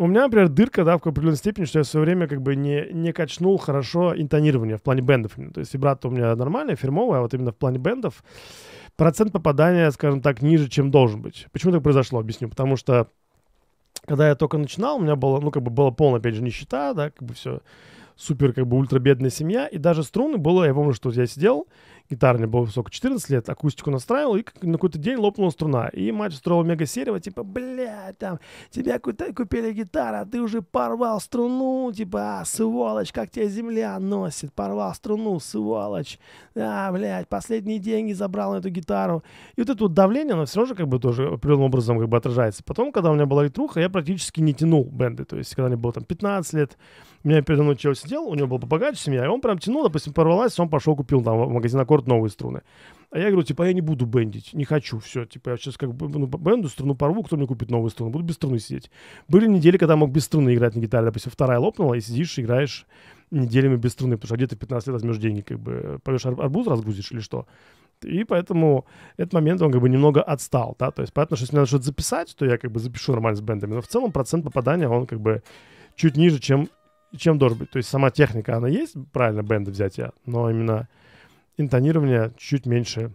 у меня, например, дырка, да, в определенной степени, что я в свое время как бы не, не качнул хорошо интонирование в плане бендов. Ну, то есть вибрато у меня нормальная, фирмовая, а вот именно в плане бендов процент попадания, скажем так, ниже, чем должен быть. Почему так произошло, объясню. Потому что когда я только начинал, у меня было, ну, как бы было полное, опять же, нищета, да, как бы все супер как бы ультрабедная семья, и даже струны было, я помню, что я сидел, гитарный был высоко 14 лет, акустику настраивал, и на какой-то день лопнула струна. И мать устроила мега серию, типа, бля, там, тебя купили гитару, а ты уже порвал струну, типа, а, сволочь, как тебя земля носит, порвал струну, сволочь, а, блядь, последние деньги забрал на эту гитару. И вот это вот давление, оно все равно же как бы тоже определенным образом как бы отражается. Потом, когда у меня была ретруха, я практически не тянул бенды, то есть, когда мне было там 15 лет, у меня передо мной началось хотел, у него был побогаче семья, и он прям тянул, допустим, порвалась, он пошел купил там в магазин Аккорд новые струны. А я говорю, типа, «А я не буду бендить, не хочу, все, типа, я сейчас как бы ну, бенду, струну порву, кто мне купит новую струну, буду без струны сидеть. Были недели, когда мог без струны играть на гитаре, допустим, вторая лопнула, и сидишь, играешь неделями без струны, потому что а где ты 15 лет возьмешь деньги, как бы, поешь арбуз, разгрузишь или что. И поэтому этот момент он как бы немного отстал, да, то есть понятно, что если надо что-то записать, то я как бы запишу нормально с бендами, но в целом процент попадания он как бы чуть ниже, чем чем должен быть. То есть сама техника, она есть, правильно, бенды взятия, но именно интонирование чуть меньше.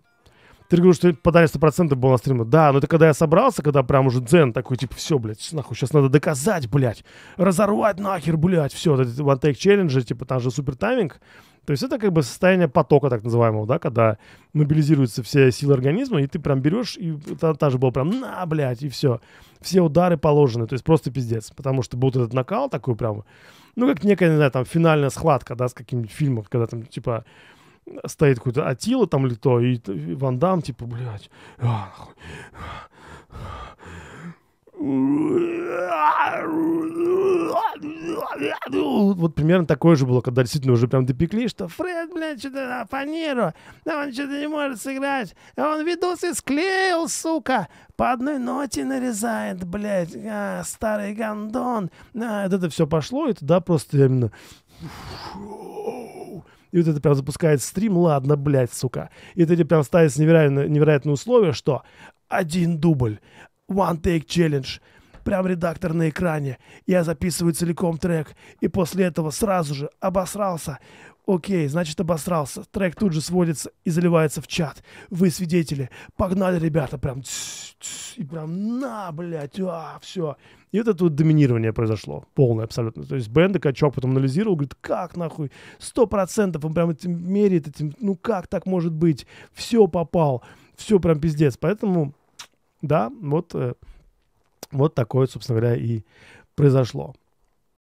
Ты говоришь, что подали 100% было на стриме. Да, но это когда я собрался, когда прям уже дзен такой, типа, все, блядь, нахуй, сейчас надо доказать, блядь, разорвать нахер, блядь, все, вот one take челленджи, типа, там же супер тайминг, то есть это как бы состояние потока, так называемого, да, когда мобилизируются все силы организма, и ты прям берешь, и та, та же была прям на, блядь, и все. Все удары положены, то есть просто пиздец. Потому что был этот накал такой прям, ну, как некая, не знаю, там, финальная схватка, да, с каким-нибудь фильмом, когда там, типа, стоит какой-то Атила там или то, и, и Ван Дам, типа, блядь, Вот примерно такое же было, когда действительно уже прям допекли, что Фред, блядь, что-то оппонирую, а, да он что-то не может сыграть, он видосы склеил, сука, по одной ноте нарезает, блядь, а, старый Гандон, А, вот это все пошло, и туда просто именно... И вот это прям запускает стрим, ладно, блядь, сука. И это прям ставится невероятно, невероятное условие, что один дубль, one take challenge – Прям редактор на экране. Я записываю целиком трек. И после этого сразу же обосрался. Окей, значит обосрался. Трек тут же сводится и заливается в чат. Вы свидетели. Погнали, ребята. Прям и прям на, блядь, а, все. И вот это вот доминирование произошло. Полное абсолютно. То есть Бенда Качок потом анализировал, говорит, как нахуй? Сто процентов он прям этим меряет, этим, ну как так может быть? Все попал. Все прям пиздец. Поэтому, да, вот э, вот такое, собственно говоря, и произошло.